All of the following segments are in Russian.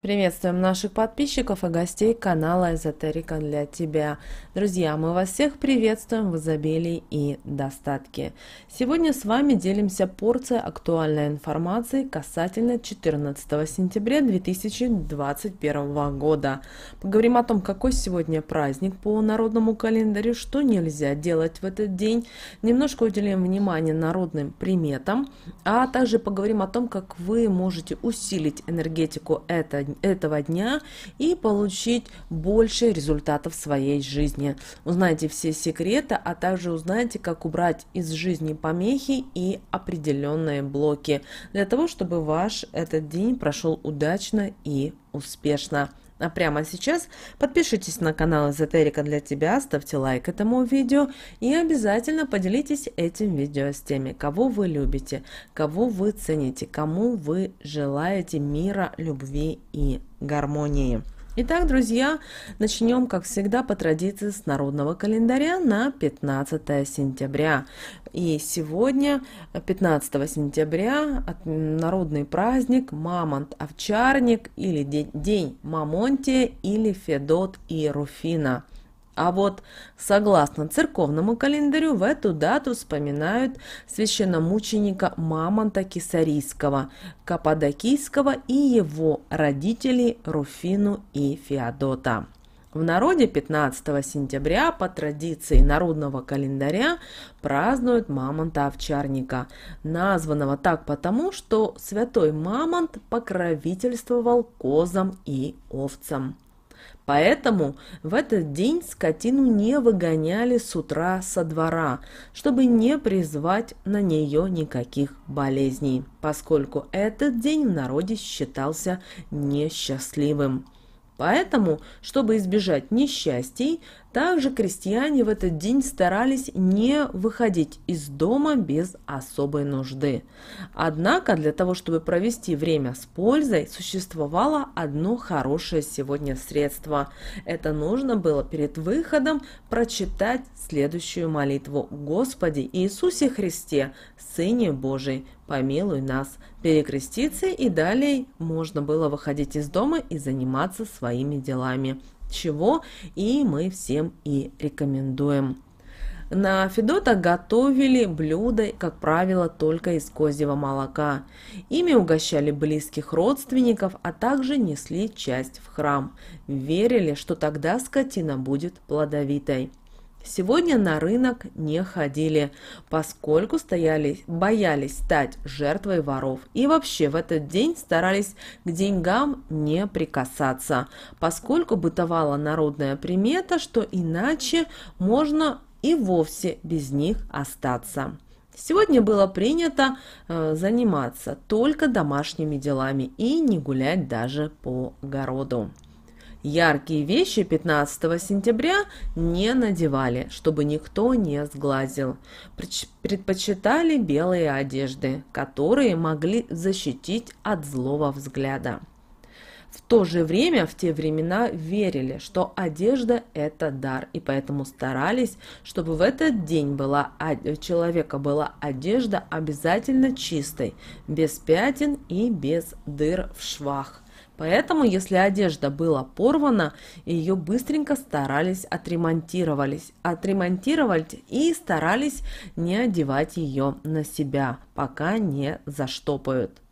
Приветствуем наших подписчиков и гостей канала Эзотерика для тебя. Друзья, мы вас всех приветствуем в изобилии и достатке. Сегодня с вами делимся порцией актуальной информации касательно 14 сентября 2021 года. Поговорим о том, какой сегодня праздник по народному календарю, что нельзя делать в этот день. Немножко уделим внимание народным приметам, а также поговорим о том, как вы можете усилить энергетику этого этого дня и получить больше результатов в своей жизни. Узнайте все секреты, а также узнаете, как убрать из жизни помехи и определенные блоки для того, чтобы ваш этот день прошел удачно и успешно. А прямо сейчас подпишитесь на канал Эзотерика для тебя, ставьте лайк этому видео и обязательно поделитесь этим видео с теми, кого вы любите, кого вы цените, кому вы желаете мира, любви и гармонии. Итак, друзья, начнем, как всегда, по традиции с народного календаря на 15 сентября. И сегодня, 15 сентября, народный праздник Мамонт-овчарник или День Мамонтия или Федот и Руфина – а вот согласно церковному календарю в эту дату вспоминают священномученика Мамонта Кисарийского, Каппадокийского и его родителей Руфину и Феодота. В народе 15 сентября по традиции народного календаря празднуют мамонта-овчарника, названного так потому, что святой мамонт покровительствовал козам и овцам. Поэтому в этот день скотину не выгоняли с утра со двора, чтобы не призвать на нее никаких болезней, поскольку этот день в народе считался несчастливым. Поэтому, чтобы избежать несчастий, также крестьяне в этот день старались не выходить из дома без особой нужды. Однако для того, чтобы провести время с пользой, существовало одно хорошее сегодня средство. Это нужно было перед выходом прочитать следующую молитву «Господи Иисусе Христе, Сыне Божий, помилуй нас, перекреститься и далее можно было выходить из дома и заниматься своими делами чего и мы всем и рекомендуем. На Федота готовили блюда, как правило, только из козьего молока. Ими угощали близких родственников, а также несли часть в храм. Верили, что тогда скотина будет плодовитой. Сегодня на рынок не ходили, поскольку стояли, боялись стать жертвой воров и вообще в этот день старались к деньгам не прикасаться, поскольку бытовала народная примета, что иначе можно и вовсе без них остаться. Сегодня было принято э, заниматься только домашними делами и не гулять даже по городу. Яркие вещи 15 сентября не надевали, чтобы никто не сглазил. Предпочитали белые одежды, которые могли защитить от злого взгляда. В то же время, в те времена верили, что одежда – это дар, и поэтому старались, чтобы в этот день была, у человека была одежда обязательно чистой, без пятен и без дыр в швах – Поэтому, если одежда была порвана, ее быстренько старались отремонтировались, отремонтировать и старались не одевать ее на себя, пока не заштопают.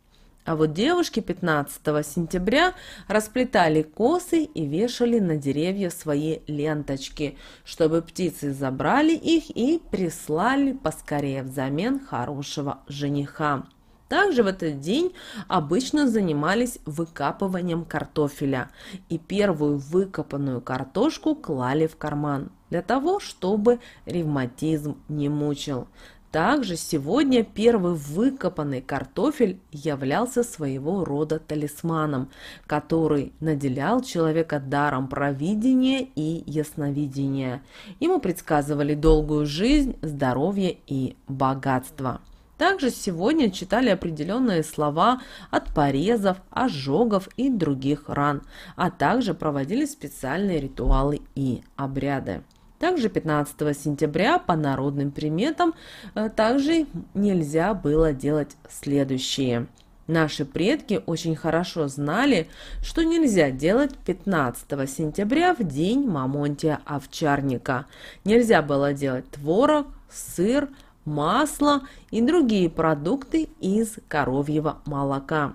А вот девушки 15 сентября расплетали косы и вешали на деревья свои ленточки, чтобы птицы забрали их и прислали поскорее взамен хорошего жениха. Также в этот день обычно занимались выкапыванием картофеля и первую выкопанную картошку клали в карман для того, чтобы ревматизм не мучил. Также сегодня первый выкопанный картофель являлся своего рода талисманом, который наделял человека даром провидения и ясновидения. Ему предсказывали долгую жизнь, здоровье и богатство. Также сегодня читали определенные слова от порезов, ожогов и других ран, а также проводили специальные ритуалы и обряды. Также 15 сентября по народным приметам э, также нельзя было делать следующее. Наши предки очень хорошо знали, что нельзя делать 15 сентября в день Мамонтия Овчарника. Нельзя было делать творог, сыр, масло и другие продукты из коровьего молока.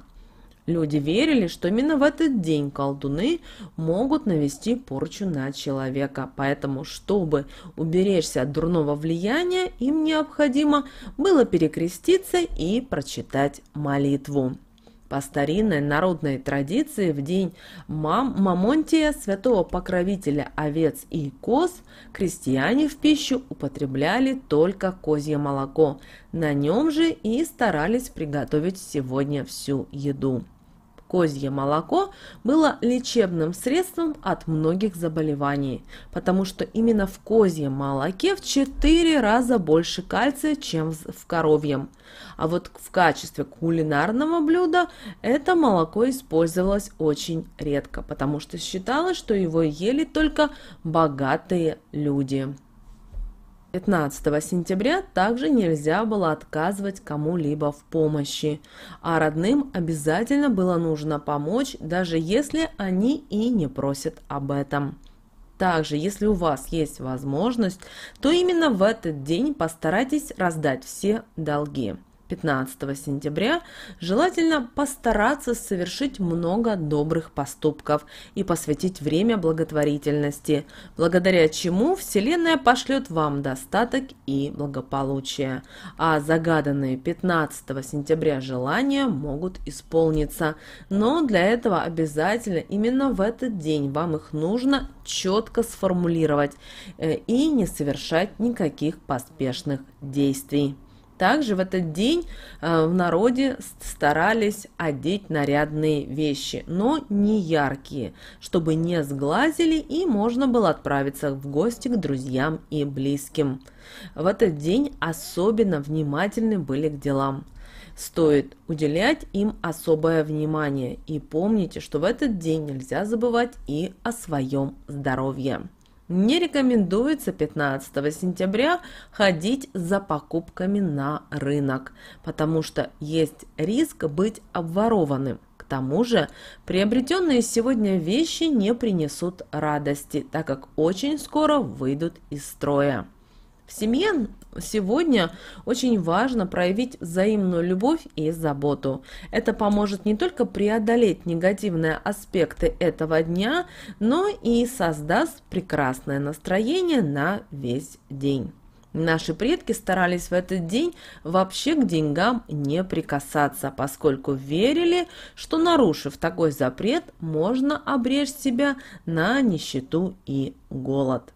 Люди верили, что именно в этот день колдуны могут навести порчу на человека, поэтому, чтобы уберечься от дурного влияния, им необходимо было перекреститься и прочитать молитву. По старинной народной традиции в день мам Мамонтия, святого покровителя овец и коз, крестьяне в пищу употребляли только козье молоко. На нем же и старались приготовить сегодня всю еду козье молоко было лечебным средством от многих заболеваний, потому что именно в козьем молоке в 4 раза больше кальция, чем в коровьем. А вот в качестве кулинарного блюда это молоко использовалось очень редко, потому что считалось, что его ели только богатые люди. 15 сентября также нельзя было отказывать кому-либо в помощи, а родным обязательно было нужно помочь, даже если они и не просят об этом. Также, если у вас есть возможность, то именно в этот день постарайтесь раздать все долги. 15 сентября желательно постараться совершить много добрых поступков и посвятить время благотворительности, благодаря чему Вселенная пошлет вам достаток и благополучие, а загаданные 15 сентября желания могут исполниться. Но для этого обязательно именно в этот день вам их нужно четко сформулировать э, и не совершать никаких поспешных действий. Также в этот день э, в народе старались одеть нарядные вещи, но не яркие, чтобы не сглазили и можно было отправиться в гости к друзьям и близким. В этот день особенно внимательны были к делам стоит уделять им особое внимание. И помните, что в этот день нельзя забывать и о своем здоровье не рекомендуется 15 сентября ходить за покупками на рынок, потому что есть риск быть обворованным. К тому же приобретенные сегодня вещи не принесут радости, так как очень скоро выйдут из строя. В семье сегодня очень важно проявить взаимную любовь и заботу. Это поможет не только преодолеть негативные аспекты этого дня, но и создаст прекрасное настроение на весь день. Наши предки старались в этот день вообще к деньгам не прикасаться, поскольку верили, что нарушив такой запрет, можно обречь себя на нищету и голод.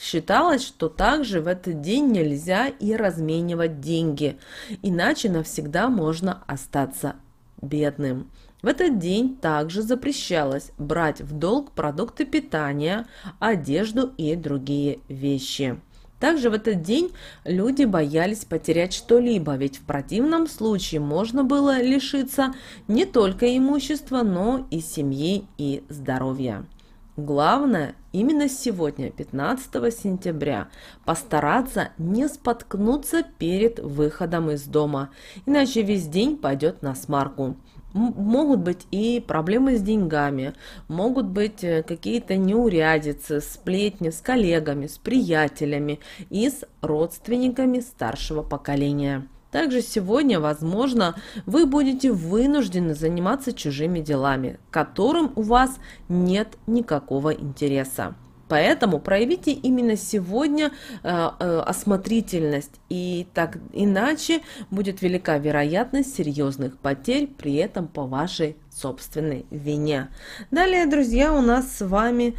Считалось, что также в этот день нельзя и разменивать деньги, иначе навсегда можно остаться бедным. В этот день также запрещалось брать в долг продукты питания, одежду и другие вещи. Также в этот день люди боялись потерять что-либо, ведь в противном случае можно было лишиться не только имущества, но и семьи и здоровья. Главное, именно сегодня, 15 сентября, постараться не споткнуться перед выходом из дома, иначе весь день пойдет на смарку. Могут быть и проблемы с деньгами, могут быть э, какие-то неурядицы, сплетни с коллегами, с приятелями и с родственниками старшего поколения. Также сегодня, возможно, вы будете вынуждены заниматься чужими делами, которым у вас нет никакого интереса. Поэтому проявите именно сегодня э, э, осмотрительность, и так иначе будет велика вероятность серьезных потерь, при этом по вашей собственной вине. Далее, друзья, у нас с вами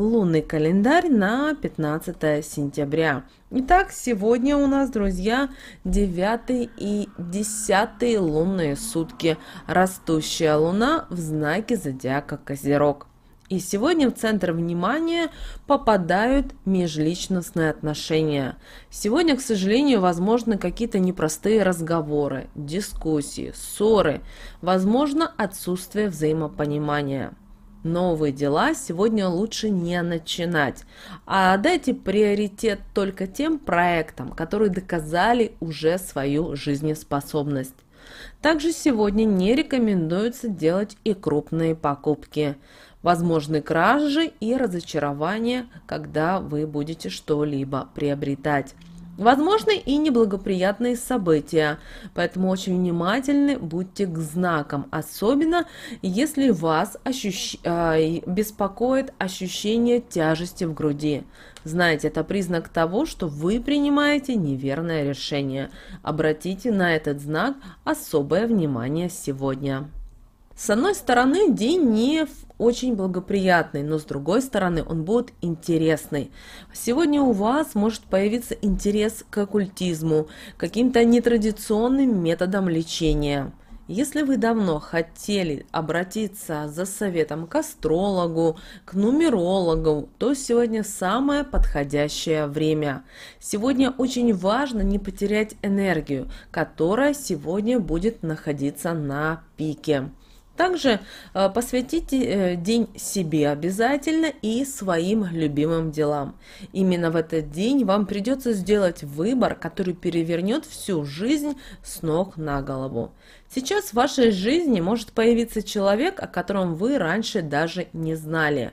лунный календарь на 15 сентября. Итак, сегодня у нас, друзья, 9 и 10 лунные сутки. Растущая луна в знаке зодиака Козерог. И сегодня в центр внимания попадают межличностные отношения. Сегодня, к сожалению, возможны какие-то непростые разговоры, дискуссии, ссоры, возможно отсутствие взаимопонимания новые дела сегодня лучше не начинать, а дайте приоритет только тем проектам, которые доказали уже свою жизнеспособность. Также сегодня не рекомендуется делать и крупные покупки. Возможны кражи и разочарования, когда вы будете что-либо приобретать. Возможны и неблагоприятные события, поэтому очень внимательны будьте к знакам, особенно если вас ощущ... А, беспокоит ощущение тяжести в груди. Знаете, это признак того, что вы принимаете неверное решение. Обратите на этот знак особое внимание сегодня. С одной стороны, день не очень благоприятный, но с другой стороны, он будет интересный. Сегодня у вас может появиться интерес к оккультизму, каким-то нетрадиционным методам лечения. Если вы давно хотели обратиться за советом к астрологу, к нумерологу, то сегодня самое подходящее время. Сегодня очень важно не потерять энергию, которая сегодня будет находиться на пике. Также э, посвятите э, день себе обязательно и своим любимым делам. Именно в этот день вам придется сделать выбор, который перевернет всю жизнь с ног на голову. Сейчас в вашей жизни может появиться человек, о котором вы раньше даже не знали.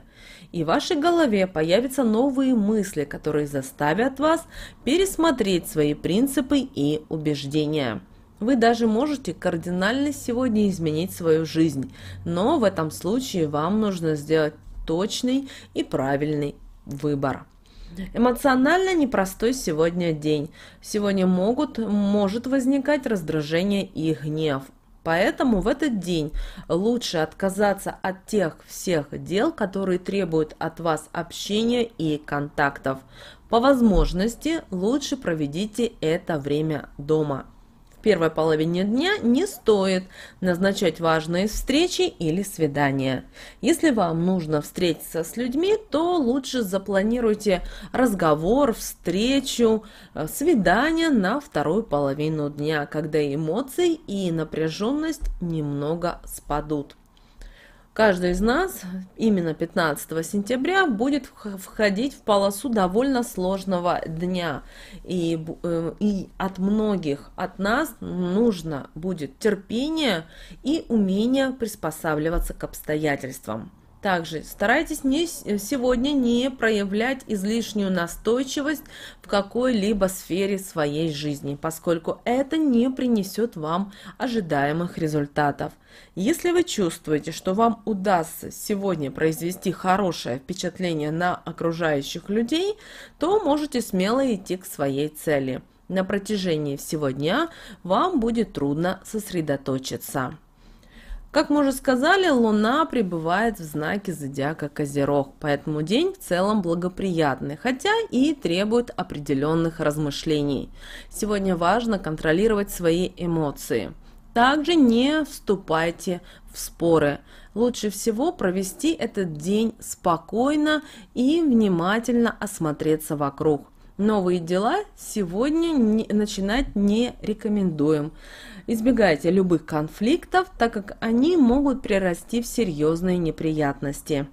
И в вашей голове появятся новые мысли, которые заставят вас пересмотреть свои принципы и убеждения. Вы даже можете кардинально сегодня изменить свою жизнь, но в этом случае вам нужно сделать точный и правильный выбор. Эмоционально непростой сегодня день. Сегодня могут, может возникать раздражение и гнев. Поэтому в этот день лучше отказаться от тех всех дел, которые требуют от вас общения и контактов. По возможности лучше проведите это время дома в первой половине дня не стоит назначать важные встречи или свидания. Если вам нужно встретиться с людьми, то лучше запланируйте разговор, встречу, э, свидание на вторую половину дня, когда эмоции и напряженность немного спадут. Каждый из нас именно 15 сентября будет входить в полосу довольно сложного дня. И, э, и от многих от нас нужно будет терпение и умение приспосабливаться к обстоятельствам. Также старайтесь не, э, сегодня не проявлять излишнюю настойчивость в какой-либо сфере своей жизни, поскольку это не принесет вам ожидаемых результатов. Если вы чувствуете, что вам удастся сегодня произвести хорошее впечатление на окружающих людей, то можете смело идти к своей цели. На протяжении всего дня вам будет трудно сосредоточиться. Как мы уже сказали, Луна пребывает в знаке зодиака Козерог, поэтому день в целом благоприятный, хотя и требует определенных размышлений. Сегодня важно контролировать свои эмоции. Также не вступайте в споры. Лучше всего провести этот день спокойно и внимательно осмотреться вокруг. Новые дела сегодня не, начинать не рекомендуем. Избегайте любых конфликтов, так как они могут прирасти в серьезные неприятности.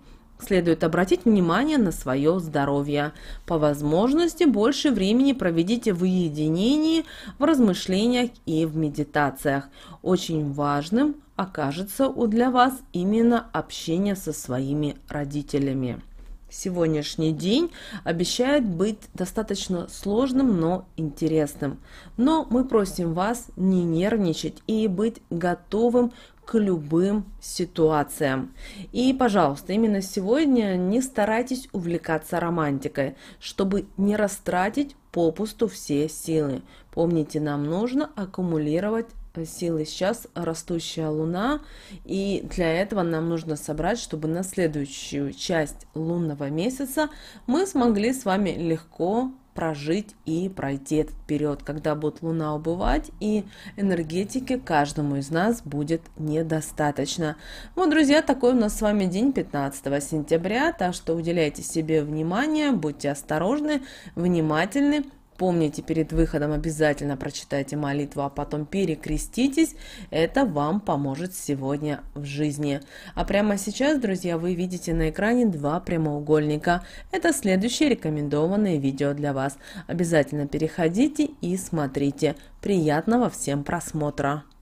Следует обратить внимание на свое здоровье. По возможности больше времени проведите в уединении, в размышлениях и в медитациях. Очень важным окажется для вас именно общение со своими родителями сегодняшний день обещает быть достаточно сложным, но интересным. Но мы просим вас не нервничать и быть готовым к любым ситуациям. И, пожалуйста, именно сегодня не старайтесь увлекаться романтикой, чтобы не растратить попусту все силы. Помните, нам нужно аккумулировать силы сейчас растущая луна, и для этого нам нужно собрать, чтобы на следующую часть лунного месяца мы смогли с вами легко прожить и пройти этот период, когда будет луна убывать, и энергетики каждому из нас будет недостаточно. Вот, друзья, такой у нас с вами день 15 сентября, так что уделяйте себе внимание, будьте осторожны, внимательны, Помните, перед выходом обязательно прочитайте молитву, а потом перекреститесь. Это вам поможет сегодня в жизни. А прямо сейчас, друзья, вы видите на экране два прямоугольника. Это следующее рекомендованное видео для вас. Обязательно переходите и смотрите. Приятного всем просмотра!